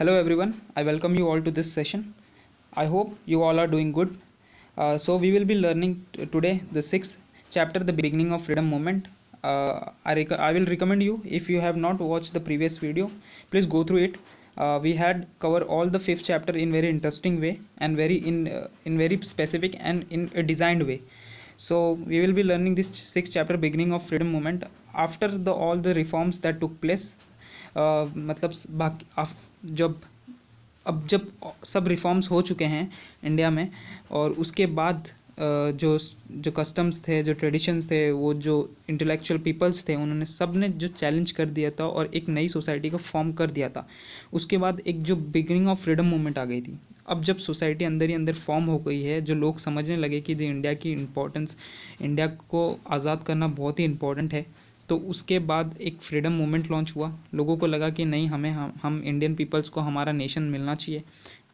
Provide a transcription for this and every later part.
hello everyone i welcome you all to this session i hope you all are doing good uh, so we will be learning today the sixth chapter the beginning of freedom movement uh, I, I will recommend you if you have not watched the previous video please go through it uh, we had cover all the fifth chapter in very interesting way and very in uh, in very specific and in a designed way so we will be learning this sixth chapter beginning of freedom movement after the all the reforms that took place आ, मतलब बाकी जब अब जब सब reforms हो चुके हैं India में और उसके बाद जो जो कस्टम्स थे जो ट्रेडिशंस थे वो जो इंटेलेक्चुअल पीपल्स थे उन्होंने सब ने जो चैलेंज कर दिया था और एक नई सोसाइटी को फॉर्म कर दिया था उसके बाद एक जो बिगनिंग ऑफ फ्रीडम मूवमेंट आ गई थी अब जब सोसाइटी अंदर ही अंदर फॉर्म हो गई है जो लोग समझने लगे कि जो इंडिया की इम्पोर्टेंस इंडिया को आज़ाद करना बहुत ही इम्पोर्टेंट है तो उसके बाद एक फ्रीडम मूवमेंट लॉन्च हुआ लोगों को लगा कि नहीं हमें हम हम इंडियन पीपल्स को हमारा नेशन मिलना चाहिए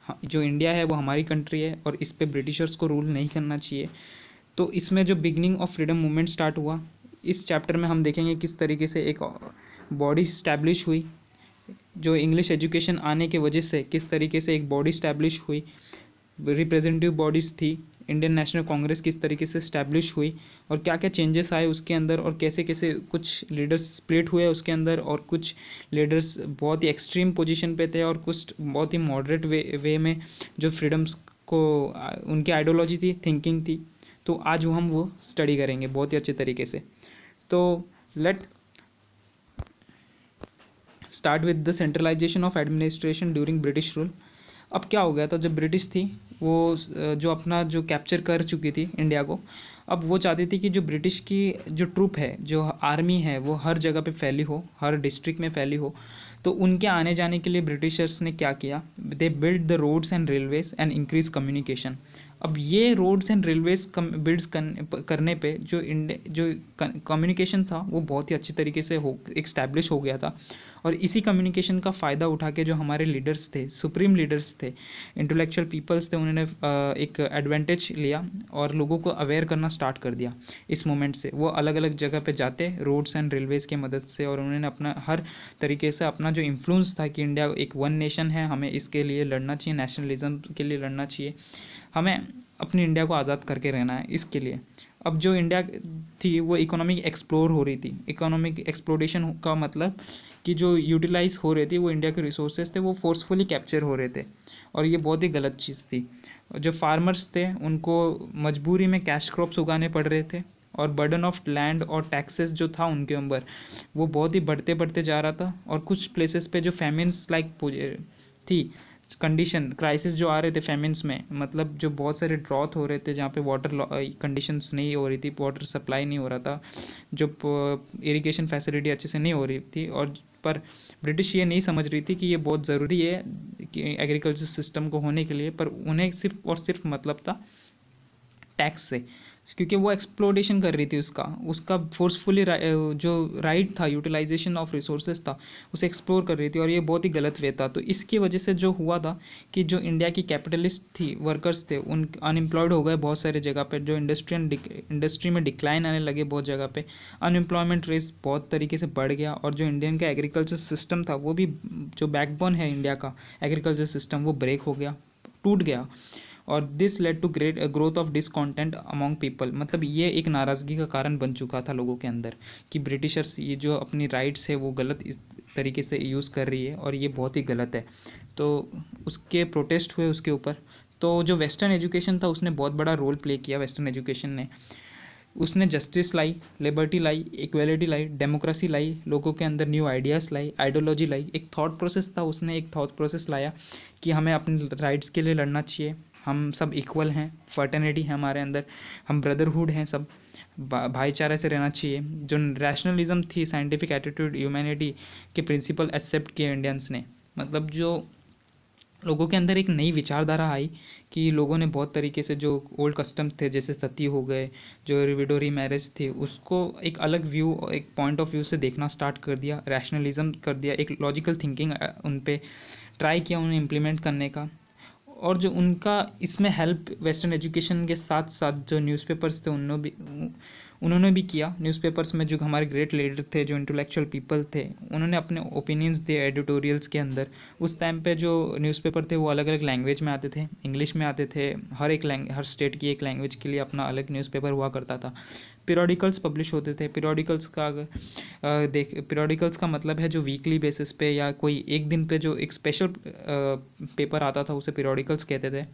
हाँ, जो इंडिया है वो हमारी कंट्री है और इस पर ब्रिटिशर्स को रूल नहीं करना चाहिए तो इसमें जो beginning of freedom movement start हुआ इस चैप्टर में हम देखेंगे किस तरीके से एक बॉडी इस्टेब्लिश हुई जो इंग्लिश एजुकेशन आने के वजह से किस तरीके से एक बॉडी इस्टेब्लिश हुई रिप्रेजेंटेटिव बॉडीज़ थी इंडियन नेशनल कांग्रेस किस तरीके से इस्टेब्लिश हुई और क्या क्या चेंजेस आए उसके अंदर और कैसे कैसे कुछ लीडर्स स्प्लिट हुए उसके अंदर और कुछ लीडर्स बहुत ही एक्सट्रीम पोजीशन पे थे और कुछ बहुत ही मॉडरेट वे वे में जो फ्रीडम्स को उनकी आइडियोलॉजी थी थिंकिंग थी तो आज वो हम वो स्टडी करेंगे बहुत ही अच्छे तरीके से तो let start with the centralization of administration during British rule अब क्या हो गया था जब ब्रिटिश थी वो जो अपना जो कैप्चर कर चुकी थी इंडिया को अब वो चाहती थी कि जो ब्रिटिश की जो ट्रूप है जो आर्मी है वो हर जगह पे फैली हो हर डिस्ट्रिक्ट में फैली हो तो उनके आने जाने के लिए ब्रिटिशर्स ने क्या किया they build the roads and railways and increase communication अब ये रोड्स एंड रेलवेज बिल्ड्स करने पे जो इंड जो कम्युनिकेशन था वो बहुत ही अच्छी तरीके से हो एक्स्टैब्लिश हो गया था और इसी कम्युनिकेशन का फ़ायदा उठा के जो हमारे लीडर्स थे सुप्रीम लीडर्स थे इंटेलेक्चुअल पीपल्स थे उन्होंने एक एडवांटेज लिया और लोगों को अवेयर करना स्टार्ट कर दिया इस मोमेंट से वो अलग अलग जगह पे जाते रोड्स एंड रेलवेज़ की मदद से और उन्होंने अपना हर तरीके से अपना जो इन्फ्लुंस था कि इंडिया एक वन नेशन है हमें इसके लिए लड़ना चाहिए नेशनलिज़म के लिए लड़ना चाहिए हमें अपनी इंडिया को आज़ाद करके रहना है इसके लिए अब जो इंडिया थी वो इकोनॉमिक एक्सप्लोर हो रही थी इकोनॉमिक एक्सप्लोरेशन का मतलब कि जो यूटिलाइज हो रहे थे वो इंडिया के रिसोर्सेज थे वो फोर्सफुली कैप्चर हो रहे थे और ये बहुत ही गलत चीज़ थी जो फार्मर्स थे उनको मजबूरी में कैश क्रॉप्स उगाने पड़ रहे थे और बर्डन ऑफ लैंड और टैक्सेस जो था उनके ऊपर वो बहुत ही बढ़ते बढ़ते जा रहा था और कुछ प्लेसेस पे जो फैमिन्स लाइक थी कंडीशन क्राइसिस जो आ रहे थे फेमिन्स में मतलब जो बहुत सारे ड्रॉथ हो रहे थे जहाँ पे वाटर कंडीशंस नहीं हो रही थी वाटर सप्लाई नहीं हो रहा था जो इरिगेशन फैसिलिटी अच्छे से नहीं हो रही थी और पर ब्रिटिश ये नहीं समझ रही थी कि ये बहुत ज़रूरी है कि एग्रीकल्चर सिस्टम को होने के लिए पर उन्हें सिर्फ और सिर्फ मतलब था टैक्स से क्योंकि वो एक्सप्लोडेशन कर रही थी उसका उसका फोर्सफुली जो राइट था यूटिलाइजेशन ऑफ रिसोर्सेज था उसे एक्सप्लोर कर रही थी और ये बहुत ही गलत वे था तो इसकी वजह से जो हुआ था कि जो इंडिया की कैपिटलिस्ट थी वर्कर्स थे उन अनएम्प्लॉयड हो गए बहुत सारे जगह पर जो इंडस्ट्री इंडस्ट्री में डिक्लाइन आने लगे बहुत जगह पर अनएम्प्लॉयमेंट रेस बहुत तरीके से बढ़ गया और जो इंडियन का एग्रीकल्चर सिस्टम था वो भी जो बैकबोन है इंडिया का एग्रीकल्चर सिस्टम वो ब्रेक हो गया टूट गया और this led to great growth of discontent among people मतलब ये एक नाराज़गी का कारण बन चुका था लोगों के अंदर कि ब्रिटिशर्स ये जो अपनी राइट्स है वो गलत इस तरीके से यूज़ कर रही है और ये बहुत ही गलत है तो उसके प्रोटेस्ट हुए उसके ऊपर तो जो वेस्टर्न एजुकेशन था उसने बहुत बड़ा रोल प्ले किया वेस्टर्न एजुकेशन ने उसने जस्टिस लाई लिबर्टी लाई इक्वेलिटी लाई डेमोक्रेसी लाई लोगों के अंदर न्यू आइडियाज़ लाई आइडियोलॉजी लाई एक थॉट प्रोसेस था उसने एक थॉट प्रोसेस लाया कि हमें अपने राइट्स के लिए लड़ना चाहिए हम सब इक्वल हैं फर्टर्निटी है हमारे अंदर हम ब्रदरहुड हैं सब भाईचारे से रहना चाहिए जो रैशनलिज्म थी साइंटिफिक एटीट्यूड ह्यूमैनिटी के प्रिंसिपल एक्सेप्ट किए इंडियंस ने मतलब जो लोगों के अंदर एक नई विचारधारा आई कि लोगों ने बहुत तरीके से जो ओल्ड कस्टम थे जैसे सती हो गए जो रिविडो री मैरिज थे उसको एक अलग व्यू एक पॉइंट ऑफ व्यू से देखना स्टार्ट कर दिया रैशनलिज्म कर दिया एक लॉजिकल थिंकिंग उन पर ट्राई किया उन्हें इम्प्लीमेंट करने का और जो उनका इसमें हेल्प वेस्टर्न एजुकेशन के साथ साथ जो न्यूज़पेपर्स थे उनने भी उन्होंने भी किया न्यूज़पेपर्स में जो हमारे ग्रेट लीडर थे जो इंटेलेक्चुअल पीपल थे उन्होंने अपने ओपिनियंस दिए एडिटोरियल्स के अंदर उस टाइम पे जो न्यूज़पेपर थे वो अलग अलग लैंग्वेज में आते थे इंग्लिश में आते थे हर एक लैंग हर स्टेट की एक लैंग्वेज के लिए अपना अलग न्यूज़पेपर हुआ करता था पीरियडिकल्स पब्लिश होते थे पीरियडिकल्स का देख पीरियडिकल्स का मतलब है जो वीकली बेसिस पे या कोई एक दिन पे जो एक स्पेशल पेपर आता था उसे पीरियडिकल्स कहते थे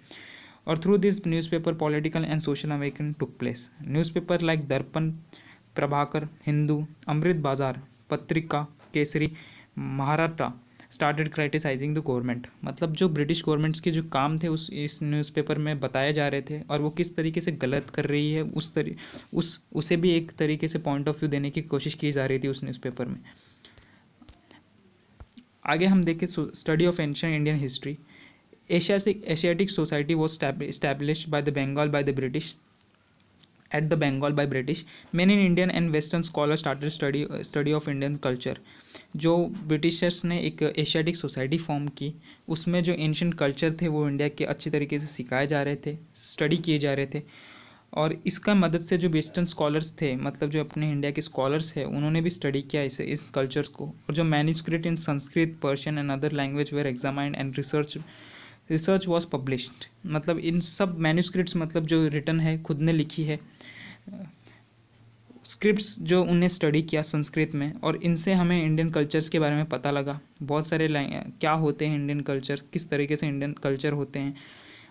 और through this newspaper political and social awaken took place newspaper like Darpan Prabhakar Hindu Amrita Bazar Patrika Kesari Maharashtra started criticising the government मतलब जो ब्रिटिश गवर्नमेंट्स के जो काम थे उस इस न्यूज़पेपर में बताए जा रहे थे और वो किस तरीके से गलत कर रही है उस तरी उस उसे भी एक तरीके से पॉइंट ऑफ व्यू देने की कोशिश की जा रही थी उस न्यूज़पेपर में आगे हम देखें study of ancient Indian history Asiatic society वो was established the the by the British at the Bengal Bengal British British. In Indian and western scholar started study study of Indian culture जो Britishers ने एक Asiatic society form की उसमें जो ancient culture थे वो India के अच्छे तरीके से सिखाए जा रहे थे स्टडी किए जा रहे थे और इसका मदद से जो वेस्टर्न स्कॉलर्स थे मतलब जो अपने इंडिया के स्कॉलर्स हैं उन्होंने भी स्टडी किया इसे इस कल्चर्स को और जो manuscript in Sanskrit Persian and other language were examined and research research was published मतलब इन सब मैन्यूस्क्रिप्ट मतलब जो रिटर्न है खुद ने लिखी है स्क्रिप्ट्स जो उनने स्टडी किया संस्कृत में और इनसे हमें इंडियन कल्चर्स के बारे में पता लगा बहुत सारे क्या होते हैं इंडियन कल्चर किस तरीके से इंडियन कल्चर होते हैं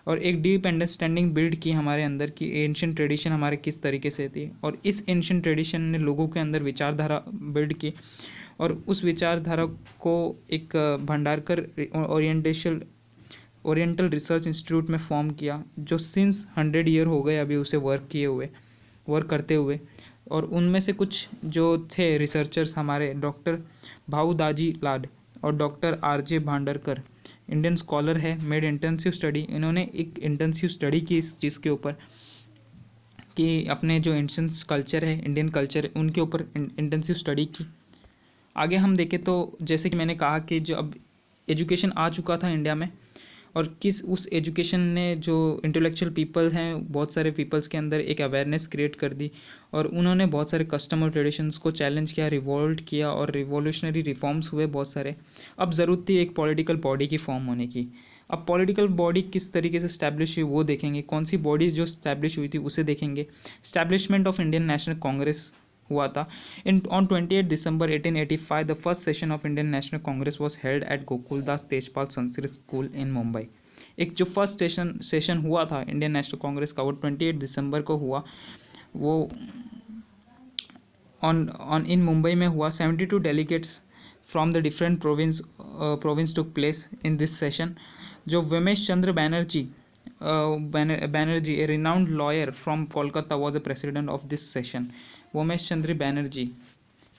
और एक डीप अंडरस्टैंडिंग बिल्ड की हमारे अंदर कि एंशियन ट्रेडिशन हमारे किस तरीके से थी और इस एंशियन ट्रेडिशन ने लोगों के अंदर विचारधारा बिल्ड की और उस विचारधारा को एक Bhandarkar orientation oriental research institute में फॉर्म किया जो सिंस हंड्रेड ईयर हो गए अभी उसे वर्क किए हुए वर्क करते हुए और उनमें से कुछ जो थे रिसर्चर्स हमारे डॉक्टर भाऊदाजी लाड और doctor R J Bhandarkar Indian scholar है मेड इंटेंसिव स्टडी इन्होंने एक इंटेंसिव स्टडी की इस चीज़ के ऊपर कि अपने जो एंशंस कल्चर है इंडियन कल्चर उनके ऊपर इंटेंसिव स्टडी की आगे हम देखें तो जैसे कि मैंने कहा कि जो अब एजुकेशन आ चुका था इंडिया में और किस उस एजुकेशन ने जो इंटेलेक्चुअल पीपल हैं बहुत सारे पीपल्स के अंदर एक अवेयरनेस क्रिएट कर दी और उन्होंने बहुत सारे कस्टमर ट्रेडिशंस को चैलेंज किया रिवोल्ट किया और रिवोल्यूशनरी रिफॉर्म्स हुए बहुत सारे अब ज़रूरत थी एक पॉलिटिकल बॉडी की फॉर्म होने की अब पॉलिटिकल बॉडी किस तरीके से स्टैब्लिश हुई वो देखेंगे कौन सी बॉडीज़ जो स्टैब्लिश हुई थी उसे देखेंगे establishment of Indian national congress हुआ था in on twenty eight December eighteen eighty five the first session of Indian national congress was held at Gokuldas Tejpal Sanskrit school in Mumbai एक जो फर्स्ट सेशन सेशन हुआ था इंडियन नेशनल कांग्रेस का वो ट्वेंटी एट दिसंबर को हुआ वो ऑन ऑन इन मुंबई में हुआ seventy two delegates from the different province province took place in this session जो Womesh Chandra Banerjee Banerjee a renowned lawyer from Kolkata was a president of this session Womesh Chandra Banerjee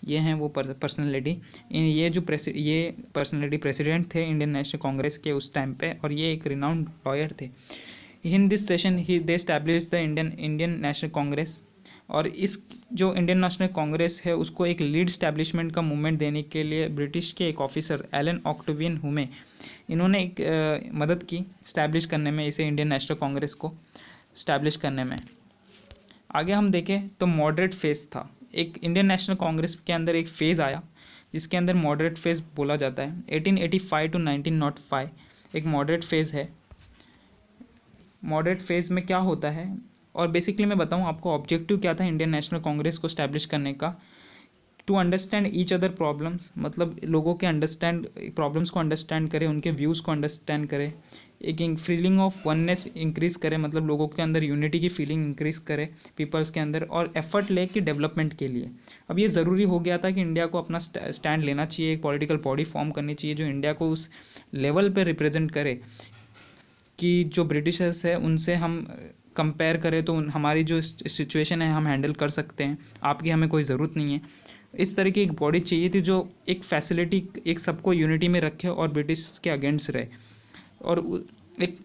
ये हैं वो पर्सनलिटी इन ये जो प्रेसि ये पर्सनलिटी प्रेसिडेंट थे इंडियन नेशनल कांग्रेस के उस टाइम पे और ये एक रिनाउंड लॉयर थे in this session he they establish the Indian Indian national congress और इस जो इंडियन नेशनल कांग्रेस है उसको एक लीड स्टैब्लिशमेंट का मूवमेंट देने के लिए ब्रिटिश के एक ऑफिसर एलन ऑक्टोवियन हुमे इन्होंने एक आ, मदद की स्टैब्लिश करने में इसे इंडियन नेशनल कांग्रेस को स्टैब्लिश करने में आगे हम देखें तो मॉडरेट फेज था एक इंडियन नेशनल कांग्रेस के अंदर एक फेज़ आया जिसके अंदर मॉडरेट फेज़ बोला जाता है 1885 टू 1905 एक मॉडरेट फेज़ है मॉडरेट फेज़ में क्या होता है और बेसिकली मैं बताऊं आपको ऑब्जेक्टिव क्या था इंडियन नेशनल कांग्रेस को स्टैब्लिश करने का to understand each other problems मतलब लोगों के अंडरस्टैंड प्रॉब्लम्स को अंडरस्टैंड करें उनके व्यूज़ को अंडरस्टैंड करें एक फीलिंग ऑफ वननेस इंक्रीज करें मतलब लोगों के अंदर यूनिटी की फीलिंग इंक्रीज करें पीपल्स के अंदर और एफर्ट ले कि डेवलपमेंट के लिए अब ये ज़रूरी हो गया था कि इंडिया को अपना स्टैंड लेना चाहिए एक पॉलिटिकल बॉडी फॉर्म करनी चाहिए जो इंडिया को उस लेवल पर रिप्रेजेंट करे कि जो ब्रिटिशर्स है उनसे हम कंपेयर करें तो हमारी जो सिचुएशन है हम हैंडल कर सकते हैं आपकी हमें कोई ज़रूरत नहीं है इस तरह की एक बॉडी चाहिए थी जो एक फैसिलिटी एक सबको यूनिटी में रखे और ब्रिटिश के अगेंस्ट रहे और एक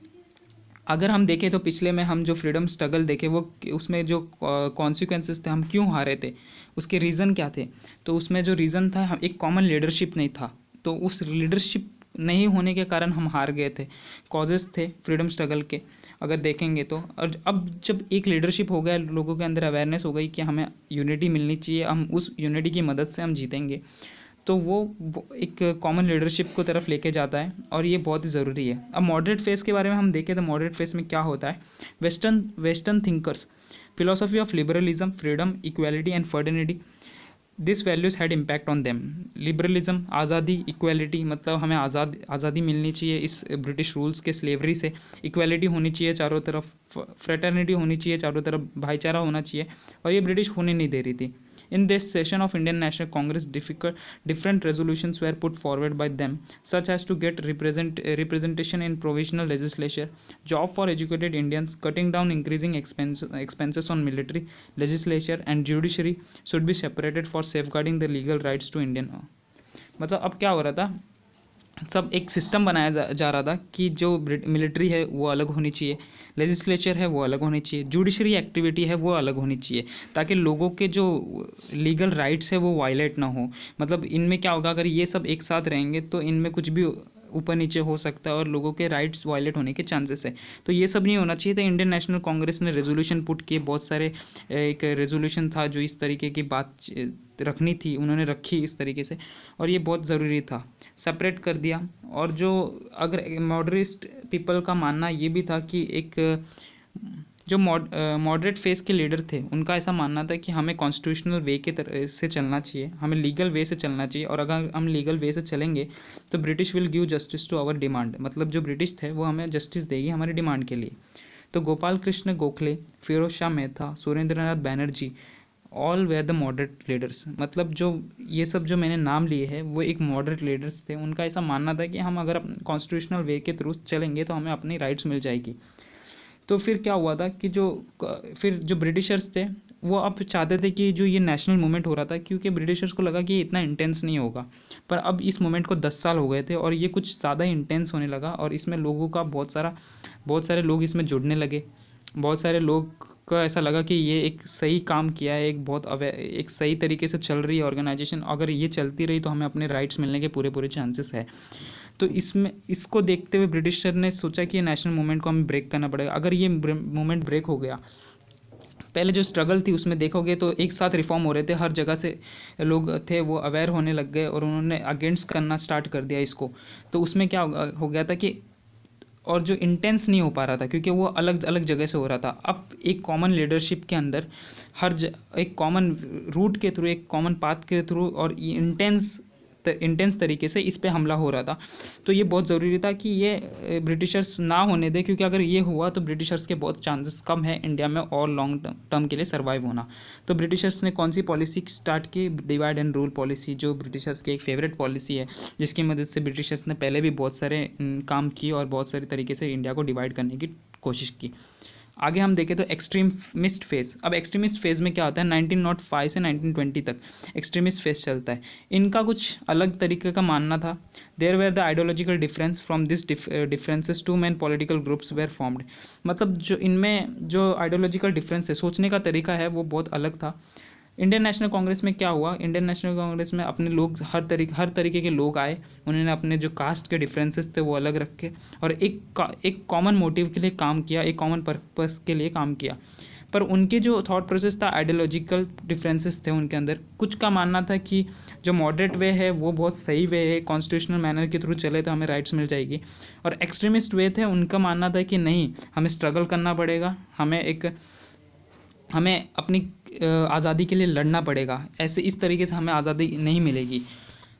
अगर हम देखें तो पिछले में हम जो फ्रीडम स्ट्रगल देखे वो उसमें जो कॉन्सिक्वेंसेस थे हम क्यों हारे थे उसके रीज़न क्या थे तो उसमें जो रीज़न था एक कॉमन लीडरशिप नहीं था तो उस लीडरशिप नहीं होने के कारण हम हार गए थे कॉजेज थे फ्रीडम स्ट्रगल के अगर देखेंगे तो और अब जब एक लीडरशिप हो गया लोगों के अंदर अवेयरनेस हो गई कि हमें यूनिटी मिलनी चाहिए हम उस यूनिटी की मदद से हम जीतेंगे तो वो एक कॉमन लीडरशिप को तरफ लेके जाता है और ये बहुत ही ज़रूरी है अब मॉडरेट फेस के बारे में हम देखें तो मॉडरेट फेस में क्या होता है western western thinkers philosophy of liberalism freedom equality and fraternity this values had impact on them liberalism आज़ादी इक्वलिटी मतलब हमें आज़ाद आज़ादी मिलनी चाहिए इस ब्रिटिश रूल्स के स्लेवरी से इक्वलिटी होनी चाहिए चारों तरफ फ्रेटर्निटी होनी चाहिए चारों तरफ भाईचारा होना चाहिए और ये ब्रिटिश होने नहीं दे रही थी In this session of Indian National Congress, different resolutions were put forward by them, such as to get represent, uh, representation in provisional legislature, job for educated Indians, cutting down increasing expense, expenses on military, legislature, and judiciary should be separated for safeguarding the legal rights to Indian. Uh. मतलब अब क्या हो रहा था सब एक system बनाया जा, रहा था कि जो मिलिट्री है वो अलग होनी चाहिए लेजिस्लेचर है वो अलग होनी चाहिए जुडिशरी एक्टिविटी है वो अलग होनी चाहिए ताकि लोगों के जो लीगल राइट्स है वो वायलेट ना हो मतलब इनमें क्या होगा अगर ये सब एक साथ रहेंगे तो इनमें कुछ भी ऊपर नीचे हो सकता है और लोगों के राइट्स वायलेट होने के चांसेस है तो ये सब नहीं होना चाहिए था इंडियन नेशनल कांग्रेस ने रेजोल्यूशन पुट किए बहुत सारे एक रेजोल्यूशन था जो इस तरीके की बात रखनी थी उन्होंने रखी इस तरीके से और ये बहुत ज़रूरी था सेपरेट कर दिया और जो अगर मॉडरिस्ट पीपल का मानना ये भी था कि एक जो मॉडरेट फेस के लीडर थे उनका ऐसा मानना था कि हमें कॉन्स्टिट्यूशनल वे के तरह से चलना चाहिए हमें लीगल वे से चलना चाहिए और अगर हम लीगल वे से चलेंगे तो British will give justice to our demand मतलब जो ब्रिटिश थे वो हमें जस्टिस देगी हमारी डिमांड के लिए तो Gopal Krishna Gokhale Pheroze Shah Mehta Surendra Nath Banerjee all were the moderate leaders मतलब जो ये सब जो मैंने नाम लिए हैं वो एक मॉडरेट लीडर्स थे उनका ऐसा मानना था कि हम अगर कॉन्स्टिट्यूशनल वे के थ्रू चलेंगे तो हमें अपनी राइट्स मिल जाएगी तो फिर क्या हुआ था कि जो फिर जो ब्रिटिशर्स थे वो अब चाहते थे कि जो ये नेशनल मूवमेंट हो रहा था क्योंकि ब्रिटिशर्स को लगा कि ये इतना इंटेंस नहीं होगा पर अब इस मूवमेंट को दस साल हो गए थे और ये कुछ ज़्यादा इंटेंस होने लगा और इसमें लोगों का बहुत सारा बहुत सारे लोग इसमें जुड़ने लगे बहुत सारे लोग को ऐसा लगा कि ये एक सही काम किया है एक बहुत अवे एक सही तरीके से चल रही है ऑर्गेनाइजेशन अगर ये चलती रही तो हमें अपने राइट्स मिलने के पूरे पूरे चांसेस है तो इसमें इसको देखते हुए ब्रिटिशर ने सोचा कि नेशनल मूवमेंट को हमें ब्रेक करना पड़ेगा अगर ये मूवमेंट ब्रेक हो गया पहले जो स्ट्रगल थी उसमें देखोगे तो एक साथ रिफॉर्म हो रहे थे हर जगह से लोग थे वो अवेयर होने लग गए और उन्होंने अगेंस्ट करना स्टार्ट कर दिया इसको तो उसमें क्या हो गया था कि और जो इंटेंस नहीं हो पा रहा था क्योंकि वो अलग अलग जगह से हो रहा था अब एक कॉमन लीडरशिप के अंदर हर ज, एक कॉमन रूट के थ्रू एक कॉमन पाथ के थ्रू और इंटेंस इंटेंस तरीके से इस पर हमला हो रहा था तो ये बहुत ज़रूरी था कि ये ब्रिटिशर्स ना होने दें क्योंकि अगर ये हुआ तो ब्रिटिशर्स के बहुत चांसेस कम है इंडिया में और लॉन्ग टर्म के लिए सर्वाइव होना तो ब्रिटिशर्स ने कौन सी पॉलिसी स्टार्ट की डिवाइड एंड रूल पॉलिसी जो ब्रिटिशर्स की एक फेवरेट पॉलिसी है जिसकी मदद से ब्रिटिशर्स ने पहले भी बहुत सारे काम किए और बहुत सारे तरीके से इंडिया को डिवाइड करने की कोशिश की आगे हम देखें तो एक्सट्रीमिस्ट फेज अब एक्सट्रीमिस्ट फेज में क्या होता है नाइनटीन नॉट फाइव से नाइनटीन ट्वेंटी तक एक्सट्रीमिस्ट फेज चलता है इनका कुछ अलग तरीके का मानना था there were the ideological difference from this differences two main political groups were formed मतलब जो इनमें जो आइडियोलॉजिकल डिफरेंस है सोचने का तरीका है वो बहुत अलग था इंडियन नेशनल कांग्रेस में क्या हुआ इंडियन नेशनल कांग्रेस में अपने लोग हर तरीके हर तरीके के लोग आए उन्होंने अपने जो कास्ट के डिफरेंसेस थे वो अलग रखे और एक एक कॉमन मोटिव के लिए काम किया एक कॉमन पर्पस के लिए काम किया पर उनके जो थॉट प्रोसेस था आइडियोलॉजिकल डिफरेंसेस थे उनके अंदर कुछ का मानना था कि जो मॉडरेट वे है वो बहुत सही वे है कॉन्स्टिट्यूशनल मैनर के थ्रू चले तो हमें राइट्स मिल जाएगी और एक्सट्रीमिस्ट वे थे उनका मानना था कि नहीं हमें स्ट्रगल करना पड़ेगा हमें एक हमें अपनी आज़ादी के लिए लड़ना पड़ेगा ऐसे इस तरीके से हमें आज़ादी नहीं मिलेगी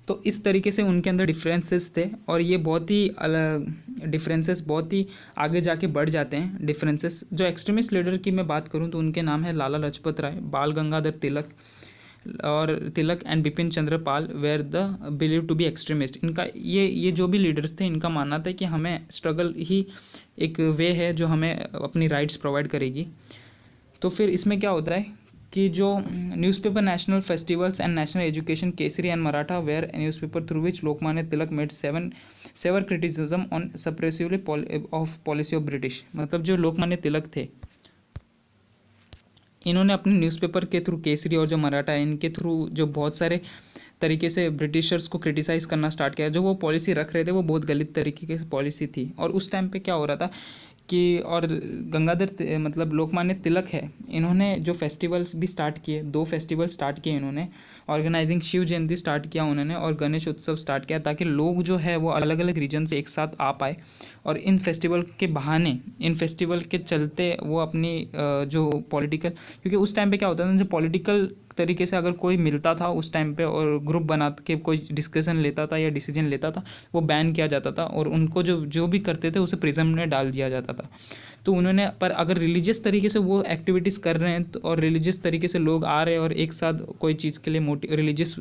तो इस तरीके से उनके अंदर डिफरेंसेस थे और ये बहुत ही अलग डिफरेंसेस बहुत ही आगे जाके बढ़ जाते हैं डिफरेंसेस जो एक्सट्रीमिस्ट लीडर की मैं बात करूँ तो उनके नाम है लाला लाजपत राय बाल गंगाधर तिलक और Tilak and Bipin Chandra Pal were the believe to be extremist इनका ये ये जो भी लीडर्स थे इनका मानना था कि हमें स्ट्रगल ही एक वे है जो हमें अपनी राइट्स प्रोवाइड करेगी तो फिर इसमें क्या होता है कि जो newspaper national festivals and national education Kesari and Maratha were newspaper through which Lokmanya Tilak made seven severe criticism on suppressively of policy of British मतलब जो लोकमान्य तिलक थे इन्होंने अपने न्यूज़पेपर के थ्रू केसरी और जो मराठा है इनके थ्रू जो बहुत सारे तरीके से ब्रिटिशर्स को क्रिटिसाइज़ करना स्टार्ट किया जो वो पॉलिसी रख रहे थे वो बहुत गलत तरीके की पॉलिसी थी और उस टाइम पे क्या हो रहा था कि और गंगाधर मतलब लोकमान्य तिलक है इन्होंने जो फेस्टिवल्स भी स्टार्ट किए दो फेस्टिवल स्टार्ट किए इन्होंने ऑर्गेनाइजिंग शिव जयंती स्टार्ट किया उन्होंने और गणेश उत्सव स्टार्ट किया ताकि लोग जो है वो अलग अलग रीजन से एक साथ आ पाए और इन फेस्टिवल के बहाने इन फेस्टिवल के चलते वो अपनी जो पॉलिटिकल क्योंकि उस टाइम पर क्या होता था जो पॉलिटिकल तरीके से अगर कोई मिलता था उस टाइम पे और ग्रुप बना के कोई डिस्कशन लेता था या डिसीजन लेता था वो बैन किया जाता था और उनको जो जो भी करते थे उसे प्रिजम में डाल दिया जाता था तो उन्होंने पर अगर रिलीजियस तरीके से वो एक्टिविटीज़ कर रहे हैं तो और रिलीजियस तरीके से लोग आ रहे हैं और एक साथ कोई चीज़ के लिए मोटि रिलीजियस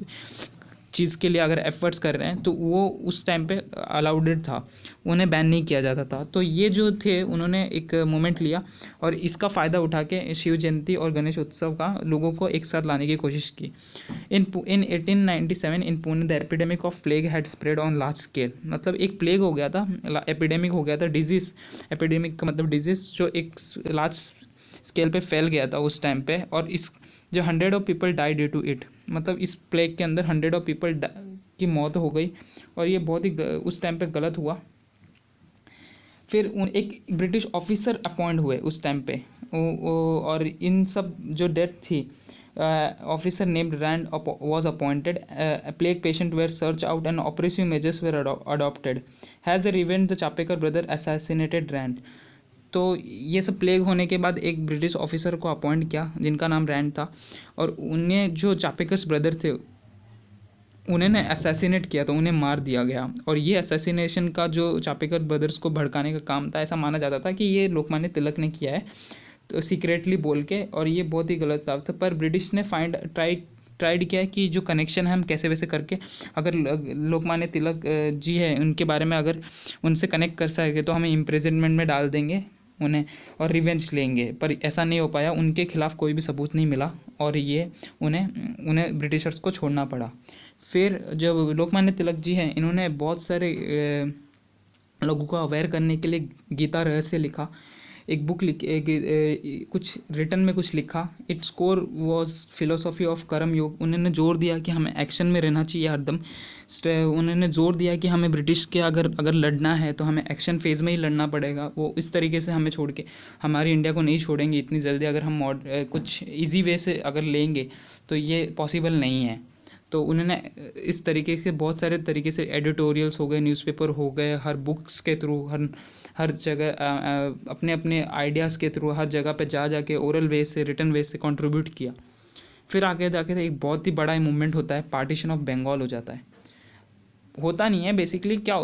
चीज़ के लिए अगर एफर्ट्स कर रहे हैं तो वो उस टाइम पे अलाउडेड था उन्हें बैन नहीं किया जाता था तो ये जो थे उन्होंने एक मोमेंट लिया और इसका फ़ायदा उठा के शिव जयंती और गणेश उत्सव का लोगों को एक साथ लाने की कोशिश की in in 1897 in Pune the epidemic of plague had spread on large scale मतलब एक प्लेग हो गया था एपिडेमिक हो गया था डिजीज़ एपिडेमिक का मतलब डिजीज़ जो एक लार्ज स्केल पे फैल गया था उस टाइम पे और इस जो hundred of people die due to it मतलब इस प्लेग के अंदर हंड्रेड ऑफ पीपल की मौत हो गई और ये बहुत ही उस टाइम पे गलत हुआ फिर उन एक ब्रिटिश ऑफिसर अपॉइंट हुए उस टाइम पे और इन सब जो डेथ थी officer named Rand was appointed plague patient were search out and oppressive measures were adopted has a revenge the Chapekar brother assassinated Rand तो ये सब प्लेग होने के बाद एक ब्रिटिश ऑफिसर को अपॉइंट किया जिनका नाम रैंड था और उन्हें जो चापेकस ब्रदर थे उन्हें ना असैसिनेट किया तो उन्हें मार दिया गया और ये असैसिनेशन का जो चापेकर ब्रदर्स को भड़काने का काम था ऐसा माना जाता था कि ये लोकमान्य तिलक ने किया है तो सीक्रेटली बोल के और ये बहुत ही गलत था पर ब्रिटिश ने फाइंड ट्राई ट्राइड किया कि जो कनेक्शन है हम कैसे वैसे करके अगर लोकमान्य तिलक जी है उनके बारे में अगर उनसे कनेक्ट कर सके तो हमें इम्प्रेजनमेंट में डाल देंगे उन्हें और रिवेंज लेंगे पर ऐसा नहीं हो पाया उनके खिलाफ़ कोई भी सबूत नहीं मिला और ये उन्हें उन्हें ब्रिटिशर्स को छोड़ना पड़ा फिर जब लोकमान्य तिलक जी हैं इन्होंने बहुत सारे लोगों को अवेयर करने के लिए गीता रहस्य लिखा एक बुक लिख एक, कुछ रिटर्न में कुछ लिखा its core was philosophy of karma yoga उन्होंने जोर दिया कि हमें एक्शन में रहना चाहिए हरदम उन्होंने जोर दिया कि हमें ब्रिटिश के अगर अगर लड़ना है तो हमें एक्शन फेज़ में ही लड़ना पड़ेगा वो इस तरीके से हमें छोड़ के हमारी इंडिया को नहीं छोड़ेंगे इतनी जल्दी अगर हम मॉड कुछ ईजी वे से अगर लेंगे तो ये पॉसिबल नहीं है तो उन्होंने इस तरीके से बहुत सारे तरीके से एडिटोरियल्स हो गए न्यूज़पेपर हो गए हर बुक्स के थ्रू हर हर जगह आ, आ, अपने अपने आइडियाज़ के थ्रू हर जगह पर जा जाके ओरल वे से रिटर्न वे से कंट्रीब्यूट किया फिर आगे जाके एक बहुत ही बड़ा मूवमेंट होता है पार्टीशन ऑफ बंगाल हो जाता है होता नहीं है बेसिकली क्या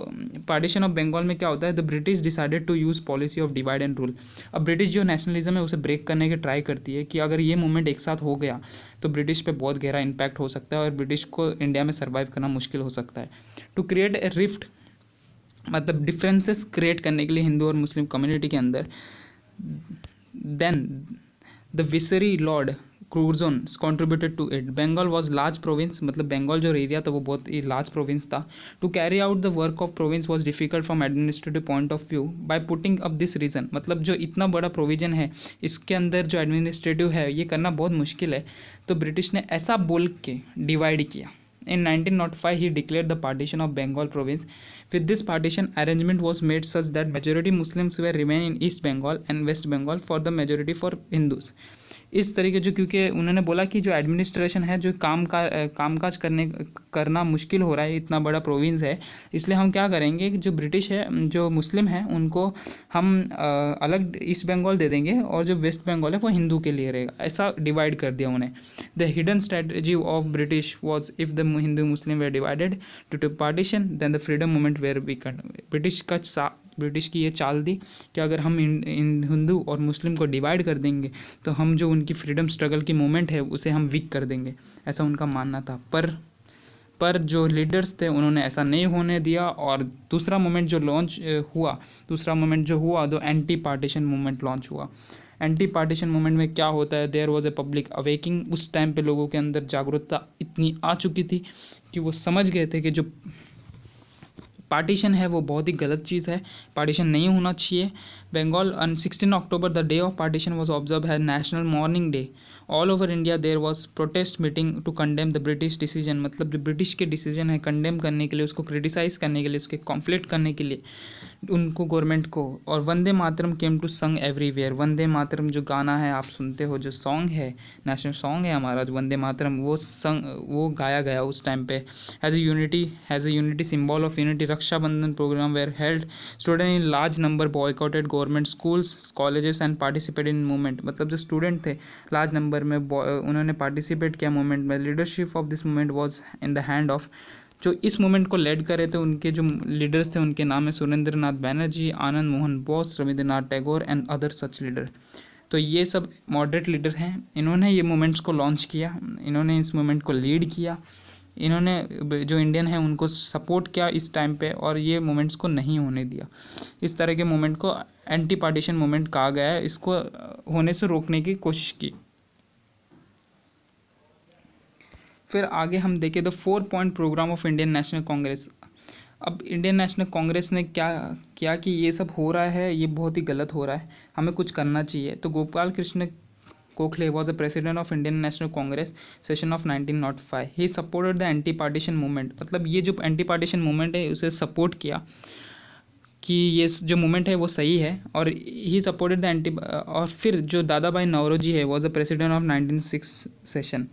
पार्टीशन ऑफ बंगाल में क्या होता है the British decided to use policy of divide and rule अब ब्रिटिश जो नेशनलिज्म है उसे ब्रेक करने की ट्राई करती है कि अगर ये मूवमेंट एक साथ हो गया तो ब्रिटिश पे बहुत गहरा इम्पैक्ट हो सकता है और ब्रिटिश को इंडिया में सर्वाइव करना मुश्किल हो सकता है टू क्रिएट ए रिफ्ट मतलब डिफरेंसेस क्रिएट करने के लिए हिंदू और मुस्लिम कम्युनिटी के अंदर then the viceroy Lord Curzon contributed to it Bengal was large province मतलब बंगाल जो एरिया था वो बहुत ही लार्ज प्रोविंस था to carry out the work of province was difficult from administrative point of view by putting up this reason मतलब जो इतना बड़ा प्रोविजन है इसके अंदर जो एडमिनिस्ट्रेटिव है ये करना बहुत मुश्किल है तो ब्रिटिश ने ऐसा बोल के डिवाइड किया in nineteen nought five he declare the partition of Bengal province with this partition arrangement was made such that majority Muslims were remain in east Bengal and west Bengal for the majority for Hindus इस तरीके जो क्योंकि उन्होंने बोला कि जो administration है जो काम का कामकाज करने करना मुश्किल हो रहा है इतना बड़ा प्रोविंस है इसलिए हम क्या करेंगे कि जो ब्रिटिश है जो मुस्लिम हैं उनको हम अलग ईस्ट बंगाल दे देंगे और जो वेस्ट बंगाल है वो हिंदू के लिए रहेगा ऐसा डिवाइड कर दिया उन्हें the hidden strategy of British was if the Hindu Muslim were divided to to partition then the freedom movement were weak British का ब्रिटिश की ये चाल दी कि अगर हम हिंदू और मुस्लिम को डिवाइड कर देंगे तो हम जो उनकी फ्रीडम स्ट्रगल की मूवमेंट है उसे हम वीक कर देंगे ऐसा उनका मानना था पर पर जो लीडर्स थे उन्होंने ऐसा नहीं होने दिया और दूसरा मोमेंट जो लॉन्च हुआ दूसरा मोमेंट जो हुआ दो एंटी पार्टीशन मूवमेंट लॉन्च हुआ एंटी पार्टीशन मूवमेंट में क्या होता है there was a public awakening उस टाइम पे लोगों के अंदर जागरूकता इतनी आ चुकी थी कि वो समझ गए थे कि जो पार्टीशन है वो बहुत ही गलत चीज़ है पार्टीशन नहीं होना चाहिए Bengal on sixteen October the day of partition was observe as national mourning day all over India there was protest meeting to condemn the British decision मतलब जो ब्रिटिश के डिसीजन है कंडेम करने के लिए उसको क्रिटिसाइज करने के लिए उसके कॉन्फ्लिक्ट करने के लिए उनको गवर्नमेंट को और वंदे मातरम केम टू संग एवरीवेयर वंदे मातरम जो गाना है आप सुनते हो जो सॉन्ग है नेशनल सॉन्ग है हमारा जो वंदे मातरम वो संग वो गाया गया उस टाइम पे as a unity as a unity symbol of unity Raksha Bandhan programme were held student in large number boycotted government schools colleges and participate in movement मतलब जो स्टूडेंट थे लार्ज नंबर अंदर में उन्होंने पार्टिसिपेट किया मूवमेंट में leadership of this movement was in the hand of जो इस मूवमेंट को लेड करे थे उनके जो लीडर्स थे उनके नाम है Surendra Nath Banerjee Anand Mohan Bose Rabindranath Tagore and other such leader तो ये सब मॉडरेट लीडर हैं इन्होंने ये मूवमेंट्स को लॉन्च किया इन्होंने इस मूवमेंट को लीड किया इन्होंने जो इंडियन हैं उनको सपोर्ट किया इस टाइम पे और ये मूवमेंट्स को नहीं होने दिया इस तरह के मूवमेंट को एंटी पार्टीशन मूवमेंट कहा गया है इसको होने से रोकने की कोशिश की फिर आगे हम देखें the four point programme of Indian national congress अब इंडियन नेशनल कांग्रेस ने क्या किया कि ये सब हो रहा है ये बहुत ही गलत हो रहा है हमें कुछ करना चाहिए तो Gopal Krishna Gokhale was a president of Indian national congress session of nineteen nought five he supported the anti partition movement मतलब ये जो एंटी पार्टीशन मूवमेंट है उसे सपोर्ट किया कि ये जो मूवमेंट है वो सही है और ही सपोर्टेड द एंटी और फिर जो दादा भाई नवरोजी है was a president of nineteen six session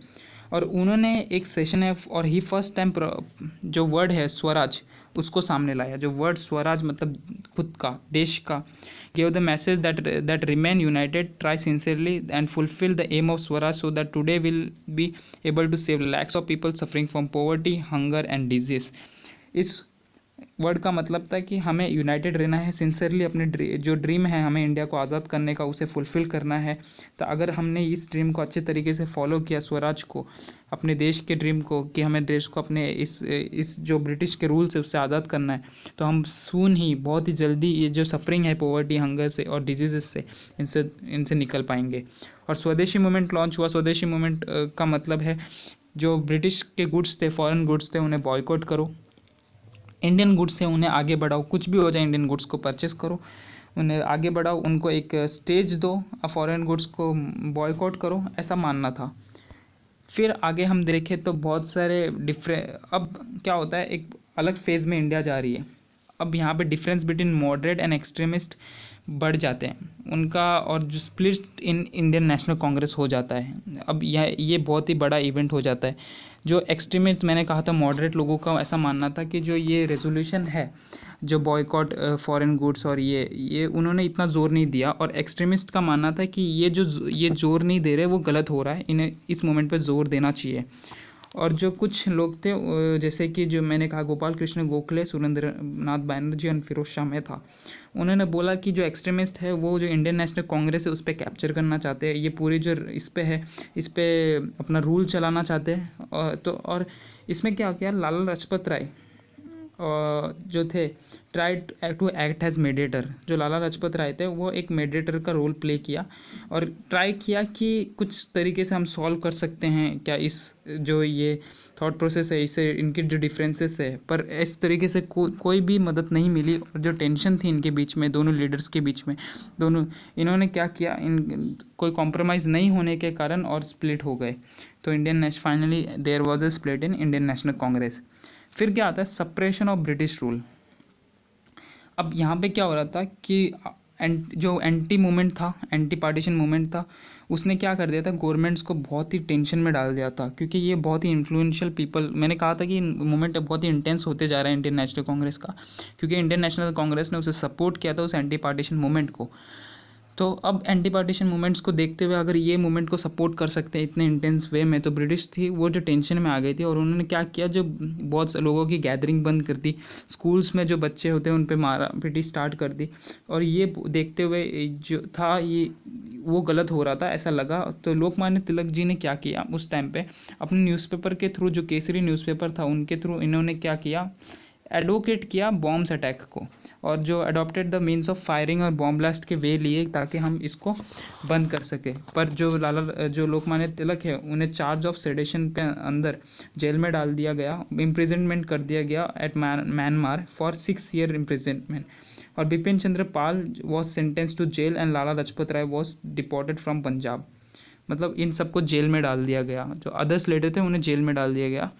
और उन्होंने एक सेशन है और ही फर्स्ट टाइम जो वर्ड है स्वराज उसको सामने लाया जो वर्ड स्वराज मतलब खुद का देश का gave the message that that remain united try sincerely and fulfil the aim of swaraj so that today will be able to save lakhs of people suffering from poverty hunger and disease इस word का मतलब था कि हमें United रहना है sincerely अपने ड्री, जो ड्रीम है हमें इंडिया को आज़ाद करने का उसे फुलफ़िल करना है तो अगर हमने इस ड्रीम को अच्छे तरीके से फॉलो किया स्वराज को अपने देश के ड्रीम को कि हमें देश को अपने इस इस जो ब्रिटिश के रूल से उससे आज़ाद करना है तो हम सुन ही बहुत ही जल्दी ये जो सफरिंग है पॉवर्टी हंगर से और डिजीज़ से इनसे इनसे निकल पाएंगे और स्वदेशी मूवमेंट लॉन्च हुआ स्वदेशी मूवमेंट का मतलब है जो ब्रिटिश के गुड्स थे फॉरेन गुड्स थे उन्हें बॉयकॉट करो इंडियन गुड्स से उन्हें आगे बढ़ाओ कुछ भी हो जाए इंडियन गुड्स को परचेस करो उन्हें आगे बढ़ाओ उनको एक स्टेज दो फॉरेन गुड्स को बॉयकॉट करो ऐसा मानना था फिर आगे हम देखें तो बहुत सारे डिफरे अब क्या होता है एक अलग फेज़ में इंडिया जा रही है अब यहाँ पे difference between moderate and extremist बढ़ जाते हैं उनका और जो split in Indian national congress हो जाता है अब यह ये बहुत ही बड़ा इवेंट हो जाता है जो एक्सट्रीमिस्ट मैंने कहा था मॉडरेट लोगों का ऐसा मानना था कि जो ये रेजोल्यूशन है जो बॉयकॉट फॉरेन गुड्स और ये ये उन्होंने इतना जोर नहीं दिया और एक्सट्रीमिस्ट का मानना था कि ये जो ये जोर नहीं दे रहे वो गलत हो रहा है इन्हें इस मोमेंट पर जोर देना चाहिए और जो कुछ लोग थे जैसे कि जो मैंने कहा गोपाल कृष्ण गोखले सुरेंद्र नाथ बैनर्जी और फिरोज शाह में था उन्होंने बोला कि जो एक्सट्रीमिस्ट है वो जो इंडियन नेशनल कांग्रेस है उस पर कैप्चर करना चाहते हैं ये पूरी जो इस पर है इस पर अपना रूल चलाना चाहते हैं तो और इसमें क्या हो गया लाला लाजपत राय जो थे try to act as mediator जो लाला लाजपत राय थे वो एक मेडिएटर का रोल प्ले किया और ट्राई किया कि कुछ तरीके से हम सॉल्व कर सकते हैं क्या इस जो ये थॉट प्रोसेस है इसे इनके जो डिफरेंसेस है पर इस तरीके से को, कोई भी मदद नहीं मिली और जो टेंशन थी इनके बीच में दोनों लीडर्स के बीच में दोनों इन्होंने क्या किया इन कोई कॉम्प्रोमाइज़ नहीं होने के कारण और स्प्लिट हो गए तो Indian finally there was a split in Indian national congress फिर क्या आता है सप्रेशन ऑफ ब्रिटिश रूल अब यहाँ पे क्या हो रहा था कि जो एंटी मूवमेंट था एंटी पार्टीशन मूवमेंट था उसने क्या कर दिया था गवर्नमेंट्स को बहुत ही टेंशन में डाल दिया था क्योंकि ये बहुत ही इन्फ्लुएंशियल पीपल मैंने कहा था कि मूवमेंट बहुत ही इंटेंस होते जा रहा है इंडियन नेशनल कांग्रेस का क्योंकि इंडियन नेशनल कांग्रेस ने उसे सपोर्ट किया था उस एंटी पार्टीशन मूवमेंट को तो अब एंटी पार्टीशन मूवमेंट्स को देखते हुए अगर ये मूवमेंट को सपोर्ट कर सकते हैं इतने इंटेंस वे में तो ब्रिटिश थी वो जो टेंशन में आ गई थी और उन्होंने क्या किया जो बहुत से लोगों की गैदरिंग बंद कर दी स्कूल्स में जो बच्चे होते हैं उन पर मारा पीटी स्टार्ट कर दी और ये देखते हुए जो था ये वो गलत हो रहा था ऐसा लगा तो लोकमान्य तिलक जी ने क्या किया उस टाइम पर अपने न्यूज़पेपर के थ्रू जो केसरी न्यूज़पेपर था उनके थ्रू इन्होंने क्या किया एडवोकेट किया बॉम्ब्स अटैक को और जो adopted the means of firing और बॉम्ब ब्लास्ट के वे लिए ताकि हम इसको बंद कर सकें पर जो लाला जो लोकमान्य तिलक है उन्हें चार्ज ऑफ सेडेशन के अंदर जेल में डाल दिया गया इम्प्रिजनमेंट कर दिया गया at Myanmar for six year imprisonment और Bipin Chandra Pal was sentence to jail and Lala Lajpat Rai was deported from Punjab मतलब इन सबको जेल में डाल दिया गया जो अदर्स लेटे थे उन्हें जेल में डाल दिया गया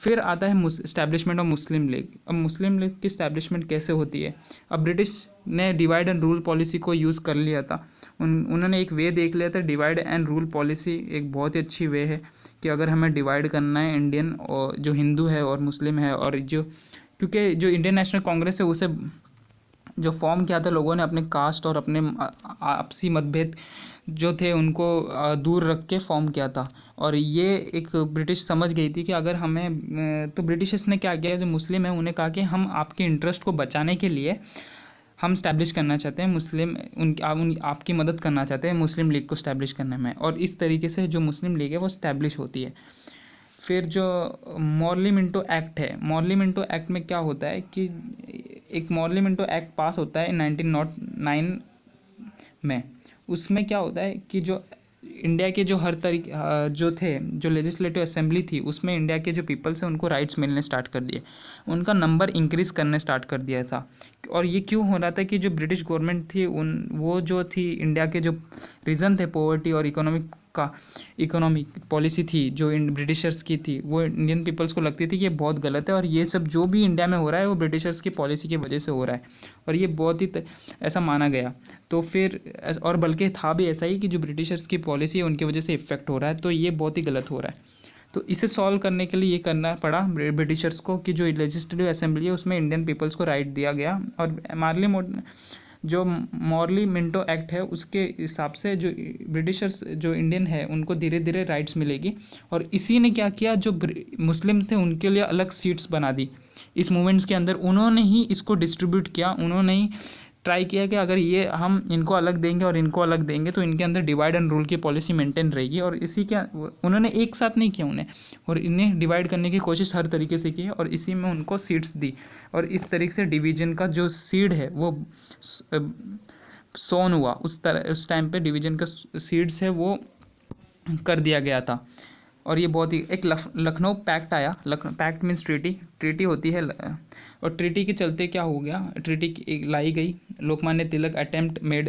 फिर आता है इस्टेब्लिशमेंट ऑफ मुस्लिम लीग अब मुस्लिम लीग की इस्टेब्लिशमेंट कैसे होती है अब ब्रिटिश ने डिवाइड एंड रूल पॉलिसी को यूज़ कर लिया था उन उन्होंने एक वे देख लिया था डिवाइड एंड रूल पॉलिसी एक बहुत ही अच्छी वे है कि अगर हमें डिवाइड करना है इंडियन और जो हिंदू है और मुस्लिम है और जो क्योंकि जो इंडियन नेशनल कांग्रेस है उसे जो फॉर्म किया था लोगों ने अपने कास्ट और अपने आपसी मतभेद जो थे उनको दूर रख के फॉर्म किया था और ये एक ब्रिटिश समझ गई थी कि अगर हमें तो ब्रिटिशर्स ने क्या किया जो मुस्लिम है उन्हें कहा कि हम आपके इंटरेस्ट को बचाने के लिए हम स्टैब्लिश करना चाहते हैं मुस्लिम उन, आप, उन आपकी मदद करना चाहते हैं मुस्लिम लीग को स्टैब्लिश करने में और इस तरीके से जो मुस्लिम लीग है वो स्टैब्लिश होती है फिर जो मॉर्ली मिंटो एक्ट है मॉर्ली मिंटो एक्ट में क्या होता है कि एक मॉर्ली मिंटो एक्ट पास होता है नाइनटीन नाट नाइन में उसमें क्या होता है कि जो इंडिया के जो हर तरीके जो थे जो लेजिस्लेटिव असेंबली थी उसमें इंडिया के जो पीपल्स हैं उनको राइट्स मिलने स्टार्ट कर दिए उनका नंबर इंक्रीज करने स्टार्ट कर दिया था और ये क्यों हो रहा था कि जो ब्रिटिश गवर्नमेंट थी उन वो जो थी इंडिया के जो रीज़न थे पॉवर्टी और इकोनॉमिक का इकोनॉमिक पॉलिसी थी जो ब्रिटिशर्स की थी वो इंडियन पीपल्स को लगती थी कि ये बहुत गलत है और ये सब जो भी इंडिया में हो रहा है वो ब्रिटिशर्स की पॉलिसी की वजह से हो रहा है और ये बहुत ही ऐसा माना गया तो फिर और बल्कि था भी ऐसा ही कि जो ब्रिटिशर्स की पॉलिसी है उनकी वजह से इफेक्ट हो रहा है तो ये बहुत ही गलत हो रहा है तो इसे सॉल्व करने के लिए ये करना पड़ा ब्रिटिशर्स को कि जो लेजिस्लेटिव असेंबली है उसमें इंडियन पीपल्स को राइट दिया गया और मार्ली मोड जो मॉर्ली मिंटो एक्ट है उसके हिसाब से जो ब्रिटिशर्स जो इंडियन है उनको धीरे धीरे राइट्स मिलेगी और इसी ने क्या किया जो मुस्लिम थे उनके लिए अलग सीट्स बना दी इस मूवमेंट्स के अंदर उन्होंने ही इसको डिस्ट्रीब्यूट किया उन्होंने ही ट्राई किया कि अगर ये हम इनको अलग देंगे और इनको अलग देंगे तो इनके अंदर डिवाइड एंड रूल की पॉलिसी मेंटेन रहेगी और इसी के उन्होंने एक साथ नहीं किया उन्हें और इन्हें डिवाइड करने की कोशिश हर तरीके से की और इसी में उनको सीट्स दी और इस तरीके से डिवीजन का जो सीड है वो सोन हुआ उस तरह उस टाइम पे डिवीजन का सीड्स है वो कर दिया गया था और ये बहुत ही एक लखनऊ पैक्ट आया Lucknow pact means treaty treaty होती है और ट्रीटी के चलते क्या हो गया ट्रीटी लाई गई Lokmanya Tilak attempt made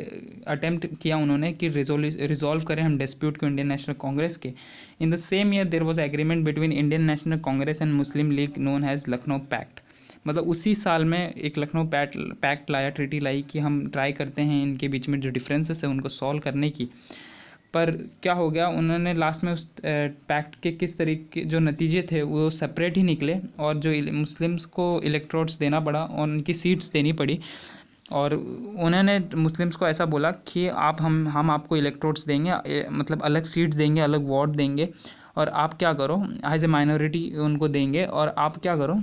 attempt किया उन्होंने कि रिजोल्व करें हम डिस्प्यूट को इंडियन नेशनल कांग्रेस के in the same year there was agreement between Indian national Congress and Muslim League known has Lucknow pact मतलब उसी साल में एक लखनऊ पैक्ट पैक्ट लाया ट्रीटी लाई कि हम ट्राई करते हैं इनके बीच में जो डिफ्रेंसेस है उनको सॉल्व करने की पर क्या हो गया उन्होंने लास्ट में उस पैक्ट के किस तरीके जो नतीजे थे वो सेपरेट ही निकले और जो मुस्लिम्स को इलेक्ट्रोड्स देना पड़ा और उनकी सीट्स देनी पड़ी और उन्होंने मुस्लिम्स को ऐसा बोला कि आप हम हम आपको इलेक्ट्रोड्स देंगे मतलब अलग सीट्स देंगे अलग वार्ड देंगे और आप क्या करो एज ए माइनॉरिटी उनको देंगे और आप क्या करो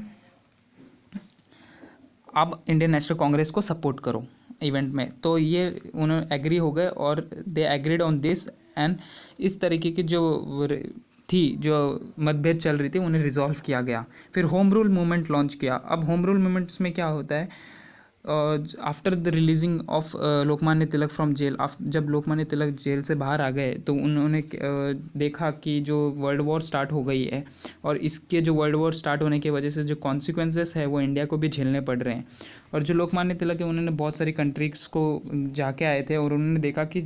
आप इंडियन नेशनल कांग्रेस को सपोर्ट करो इवेंट में तो ये उन्होंने एग्री हो गए और they agreed on this and इस तरीके की जो थी जो मतभेद चल रही थी उन्हें रिजॉल्व किया गया फिर होम रूल मूवमेंट लॉन्च किया अब होम रूल मूवमेंट्स में क्या होता है after the releasing of Lokmanya Tilak from jail जब लोकमान्य तिलक जेल से बाहर आ गए तो उन्होंने uh, देखा कि जो वर्ल्ड वॉर स्टार्ट हो गई है और इसके जो वर्ल्ड वॉर स्टार्ट होने की वजह से जो कॉन्सिक्वेंसेस है वो इंडिया को भी झेलने पड़ रहे हैं और जो लोकमान्य तिलक है उन्होंने बहुत सारी कंट्रीज को जाके आए थे और उन्होंने देखा कि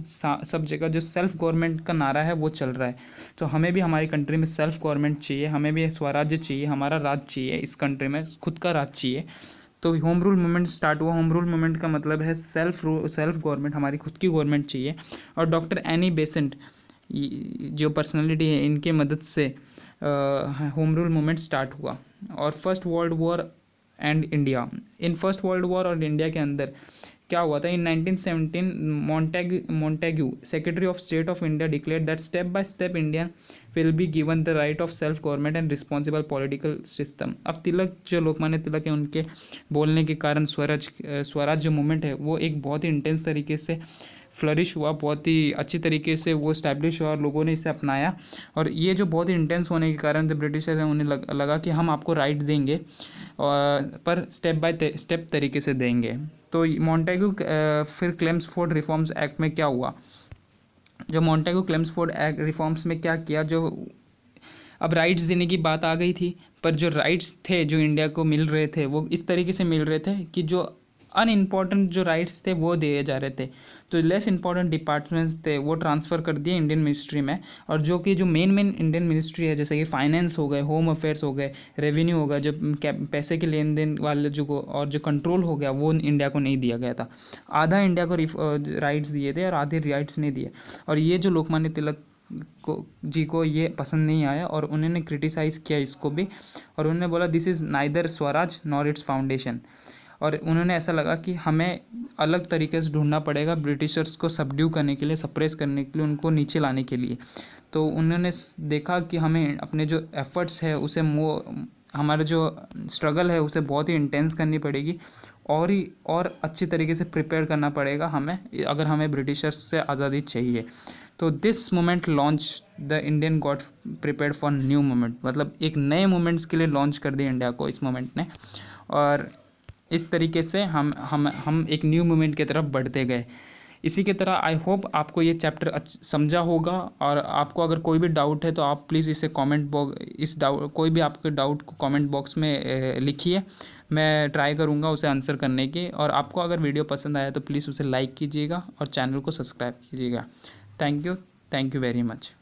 सब जगह जो सेल्फ गवर्नमेंट का नारा है वो चल रहा है तो हमें भी हमारी कंट्री में सेल्फ गवर्नमेंट चाहिए हमें भी स्वराज्य चाहिए हमारा राज चाहिए इस कंट्री में खुद का राज चाहिए तो होम रूल मूवमेंट स्टार्ट हुआ होम रूल मूवमेंट का मतलब है सेल्फ सेल्फ गवर्नमेंट हमारी खुद की गवर्नमेंट चाहिए और डॉक्टर एनी बेसेंट जो पर्सनैलिटी है इनके मदद से होम रूल मूवमेंट स्टार्ट हुआ और first world war and India in first world war और इंडिया के अंदर क्या हुआ था in 1917 Montague Montagu secretary of state of India declare that step by step Indian will be given the right of self government and responsible political system अब तिलक जो लोकमान्य तिलक है उनके बोलने के कारण स्वराज स्वराज जो मूवमेंट है वो एक बहुत ही इंटेंस तरीके से फ्लरिश हुआ बहुत ही अच्छी तरीके से वो स्टैब्लिश हुआ और लोगों ने इसे अपनाया और ये जो बहुत ही इंटेंस होने के कारण जो ब्रिटिशर हैं उन्हें लग, लगा कि हम आपको राइट देंगे और पर स्टेप बाय स्टेप तरीके से देंगे तो मॉन्टेगू फिर क्लेम्स फोर्ड रिफॉर्म्स एक्ट में क्या हुआ जो मॉन्टेगो फोर्ड एक्ट रिफॉर्म्स में क्या किया जो अब राइट्स देने की बात आ गई थी पर जो राइट्स थे जो इंडिया को मिल रहे थे वो इस तरीके से मिल रहे थे कि जो अनइम्पॉर्टेंट जो राइट्स थे वो दिए जा रहे थे तो लेस इंपॉर्टेंट डिपार्टमेंट्स थे वो ट्रांसफ़र कर दिए इंडियन मिनिस्ट्री में और जो कि जो मेन मेन इंडियन मिनिस्ट्री है जैसे कि फाइनेंस हो गए होम अफेयर्स हो गए रेवेन्यू हो गया जो पैसे के लेन देन वाले जो को और जो कंट्रोल हो गया वो इंडिया को नहीं दिया गया था आधा इंडिया को राइट्स uh, दिए थे और आधे राइट्स नहीं दिए और ये जो लोकमान्य तिलक को जी को ये पसंद नहीं आया और उन्होंने क्रिटिसाइज़ किया इसको भी और उन्होंने बोला this is neither swaraj nor its foundation और उन्होंने ऐसा लगा कि हमें अलग तरीके से ढूंढना पड़ेगा ब्रिटिशर्स को सबड्यू करने के लिए सप्रेस करने के लिए उनको नीचे लाने के लिए तो उन्होंने देखा कि हमें अपने जो एफ़र्ट्स है उसे मो हमारा जो स्ट्रगल है उसे बहुत ही इंटेंस करनी पड़ेगी और ही और अच्छी तरीके से प्रिपेयर करना पड़ेगा हमें अगर हमें ब्रिटिशर्स से आज़ादी चाहिए तो this moment launch the Indian god prepare for new moment मतलब एक नए मोमेंट्स के लिए लॉन्च कर दिया इंडिया को इस मोमेंट ने और इस तरीके से हम हम हम एक न्यू मोमेंट की तरफ बढ़ते गए इसी के तरह आई होप आपको ये चैप्टर समझा होगा और आपको अगर कोई भी डाउट है तो आप प्लीज़ इसे कमेंट बॉक्स इस डाउट कोई भी आपके डाउट को कमेंट बॉक्स में लिखिए मैं ट्राई करूँगा उसे आंसर करने की और आपको अगर वीडियो पसंद आया तो प्लीज़ उसे लाइक कीजिएगा और चैनल को सब्सक्राइब कीजिएगा thank you thank you very much